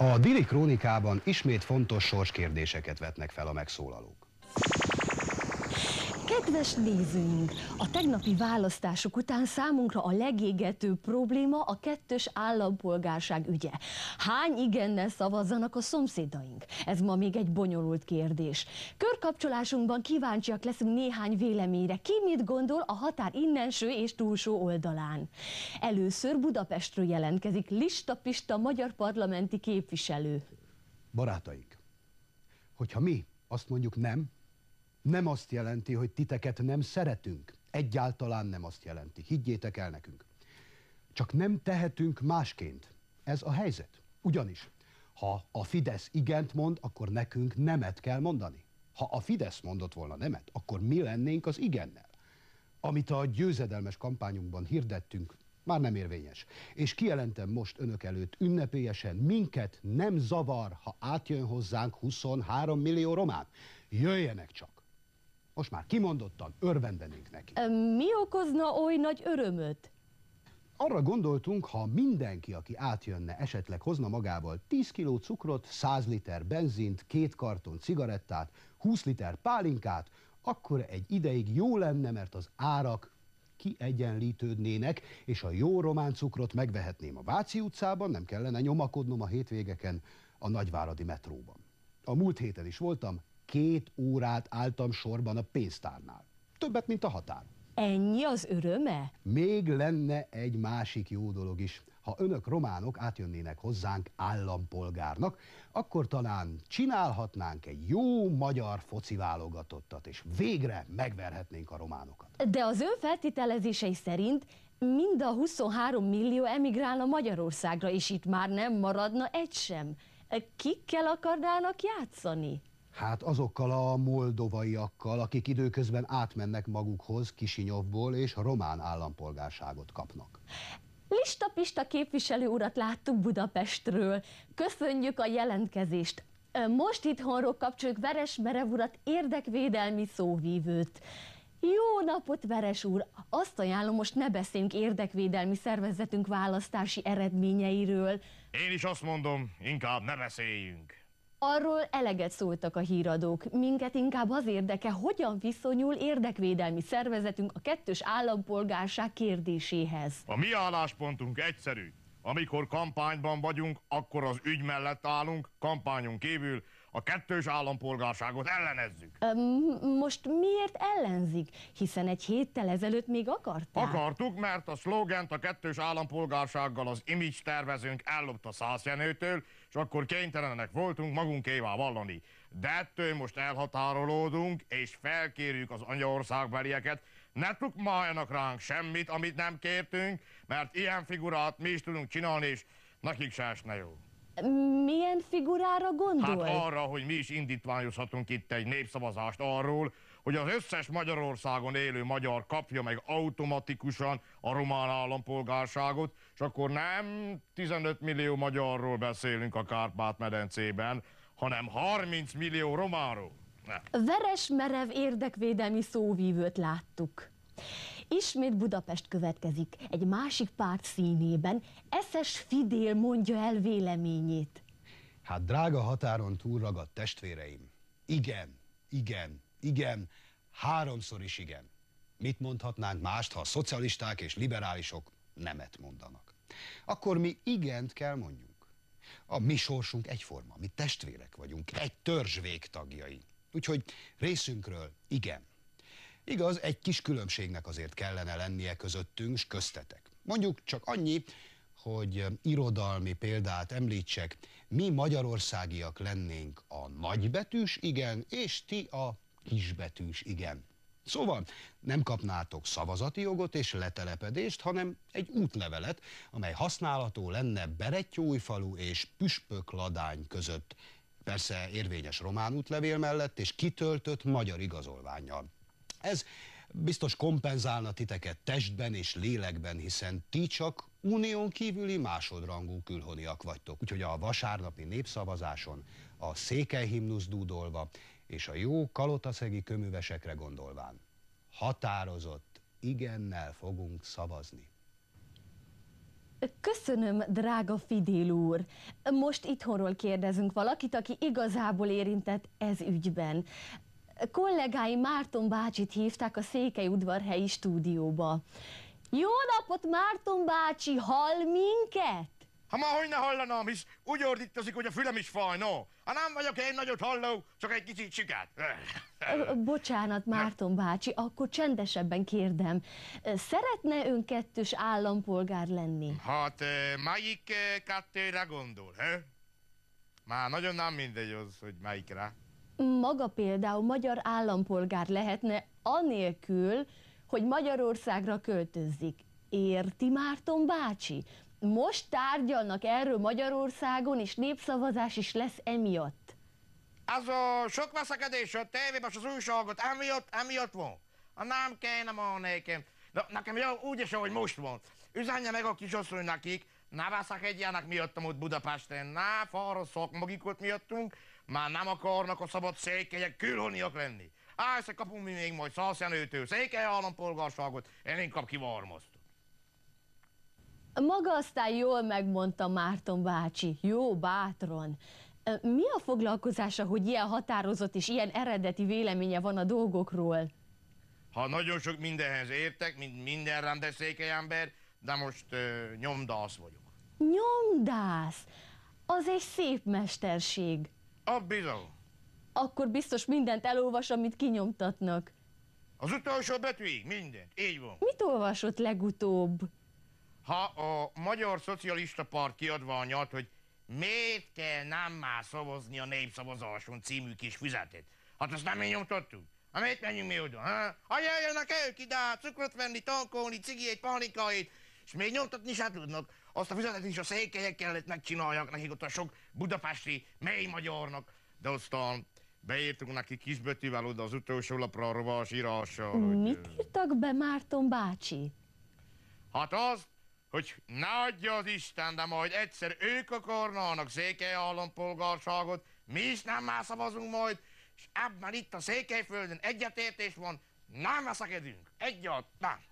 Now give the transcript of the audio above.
A Dili Krónikában ismét fontos sorskérdéseket vetnek fel a megszólalók. Kedves nézőink, a tegnapi választások után számunkra a legégető probléma a kettős állampolgárság ügye. Hány igennel szavazzanak a szomszédaink? Ez ma még egy bonyolult kérdés. Körkapcsolásunkban kíváncsiak leszünk néhány véleményre, ki mit gondol a határ innenső és túlsó oldalán. Először Budapestről jelentkezik Lista Pista magyar parlamenti képviselő. Barátaik, hogyha mi azt mondjuk nem, nem azt jelenti, hogy titeket nem szeretünk. Egyáltalán nem azt jelenti. Higgyétek el nekünk. Csak nem tehetünk másként. Ez a helyzet. Ugyanis, ha a Fidesz igent mond, akkor nekünk nemet kell mondani. Ha a Fidesz mondott volna nemet, akkor mi lennénk az igennel? Amit a győzedelmes kampányunkban hirdettünk, már nem érvényes. És kijelentem most önök előtt ünnepélyesen, minket nem zavar, ha átjön hozzánk 23 millió román. Jöjjenek csak! Most már kimondottan örvendenénk neki. Mi okozna oly nagy örömöt? Arra gondoltunk, ha mindenki, aki átjönne, esetleg hozna magával 10 kiló cukrot, 100 liter benzint, két karton cigarettát, 20 liter pálinkát, akkor egy ideig jó lenne, mert az árak kiegyenlítődnének, és a jó román cukrot megvehetném a Váci utcában, nem kellene nyomakodnom a hétvégeken a Nagyváradi metróban. A múlt héten is voltam, két órát álltam sorban a pénztárnál. Többet, mint a határ. Ennyi az öröme? Még lenne egy másik jó dolog is. Ha önök románok átjönnének hozzánk állampolgárnak, akkor talán csinálhatnánk egy jó magyar foci válogatottat, és végre megverhetnénk a románokat. De az ön feltételezései szerint mind a 23 millió emigrálna Magyarországra, és itt már nem maradna egy sem. Kikkel akarnának játszani? Hát azokkal a moldovaiakkal, akik időközben átmennek magukhoz Kisinyovból, és román állampolgárságot kapnak. Lista-pista képviselő urat láttuk Budapestről. Köszönjük a jelentkezést. Most itthonról kapcsoljuk Veres Merev urat, érdekvédelmi szóvívőt. Jó napot, Veres úr! Azt ajánlom, most ne beszéljünk érdekvédelmi szervezetünk választási eredményeiről. Én is azt mondom, inkább ne beszéljünk. Arról eleget szóltak a híradók. Minket inkább az érdeke, hogyan viszonyul érdekvédelmi szervezetünk a kettős állampolgárság kérdéséhez. A mi álláspontunk egyszerű. Amikor kampányban vagyunk, akkor az ügy mellett állunk, kampányunk kívül a kettős állampolgárságot ellenezzük. Most miért ellenzik? Hiszen egy héttel ezelőtt még akarták. Akartuk, mert a szlogent a kettős állampolgársággal az image tervezőnk ellopta Szászjenőtől, és akkor kénytelenek voltunk magunkévá vallani. De ettől most elhatárolódunk, és felkérjük az anyaországbelieket, ne tukmáljanak ránk semmit, amit nem kértünk, mert ilyen figurát mi is tudunk csinálni, és nekik se esne jó. Mi milyen figurára gondol? Hát arra, hogy mi is indítványozhatunk itt egy népszavazást arról, hogy az összes Magyarországon élő magyar kapja meg automatikusan a román állampolgárságot, és akkor nem 15 millió magyarról beszélünk a Kárpát-medencében, hanem 30 millió románról. Ne. Veres merev érdekvédelmi szóvívőt láttuk. Ismét Budapest következik, egy másik párt színében. Eszes Fidél mondja el véleményét. Hát drága határon túl ragadt testvéreim, igen, igen, igen, háromszor is igen. Mit mondhatnánk mást, ha a szocialisták és liberálisok nemet mondanak? Akkor mi igent kell mondjunk. A mi sorsunk egyforma, mi testvérek vagyunk, egy törzs végtagjai. Úgyhogy részünkről igen. Igaz, egy kis különbségnek azért kellene lennie közöttünk, s köztetek. Mondjuk csak annyi, hogy irodalmi példát említsek, mi magyarországiak lennénk a nagybetűs igen, és ti a kisbetűs igen. Szóval nem kapnátok szavazati jogot és letelepedést, hanem egy útlevelet, amely használható lenne Berettyóújfalu és Püspökladány között. Persze érvényes román útlevél mellett és kitöltött magyar igazolványjal. Ez biztos kompenzálna titeket testben és lélekben, hiszen ti csak unión kívüli másodrangú külhoniak vagytok. Úgyhogy a vasárnapi népszavazáson a székely himnusz dúdolva és a jó kalotaszegi köművesekre gondolván határozott igennel fogunk szavazni. Köszönöm, drága Fidél úr! Most itthonról kérdezünk valakit, aki igazából érintett ez ügyben. Kollégái Márton bácsit hívták a Székely udvarhelyi stúdióba. Jó napot, Márton bácsi, hall minket? Ha ma hogy ne hallanám, hisz úgy ordítozik, hogy a fülem is fajna. Ha nem vagyok én nagyot halló, csak egy kicsit sikát. Bocsánat, Márton bácsi, akkor csendesebben kérdem. Szeretne ön kettős állampolgár lenni? Hát, melyik kettőre gondol, he? Már nagyon nem mindegy az, hogy melyikre. Maga például magyar állampolgár lehetne anélkül, hogy Magyarországra költözzik. Érti Márton bácsi? Most tárgyalnak erről Magyarországon, és népszavazás is lesz emiatt. Az a sok veszekedés a tévében, az újságot, emiatt, emiatt van. A nem kéne ma nekem. De nekem jó, is, ahogy most van. Üzenje meg a kisasszony nekik, ne veszekedjenek miattam ott Budapesten, ne farasszak magikot miattunk, már nem akarnak a szabad székelyek külhoniak lenni. Á, se kapunk mi még majd Szalszenőtől székely állampolgárságot, én inkább kivarmoztam. Maga aztán jól megmondta Márton bácsi, jó bátron. Mi a foglalkozása, hogy ilyen határozott és ilyen eredeti véleménye van a dolgokról? Ha nagyon sok mindenhez értek, mint minden rendes székely ember, de most uh, nyomdász vagyok. Nyomdász? Az egy szép mesterség. A bizony akkor biztos mindent elolvas, amit kinyomtatnak. Az utolsó betűig mindent, így van. Mit olvasott legutóbb? Ha a Magyar Szocialista Párt kiadványat, hogy miért kell nem már szavazni a népszavazáson című kis füzetet. Hát azt nem mi nyomtattuk. Ha hát miért menjünk mi oda, ha? Ha jöjjönnek ők ide, hát cukrot venni, tankolni, cigijét, panikait, és még nyomtatni se tudnak. Azt a füzetet is a székelyek kellett megcsinálják nekik ott a sok budapesti mély magyarnak, de aztán Beírtunk neki kisbetűvel oda az utolsó lapra a rovas írással. Hogy... Mit írtak be Márton bácsi? Hát az, hogy ne adja az Isten, de majd egyszer ők akarnának székely polgárságot, mi is nem már szavazunk majd, és ebben itt a Székelyföldön egyetértés van, nem veszekedünk, egyáltalán.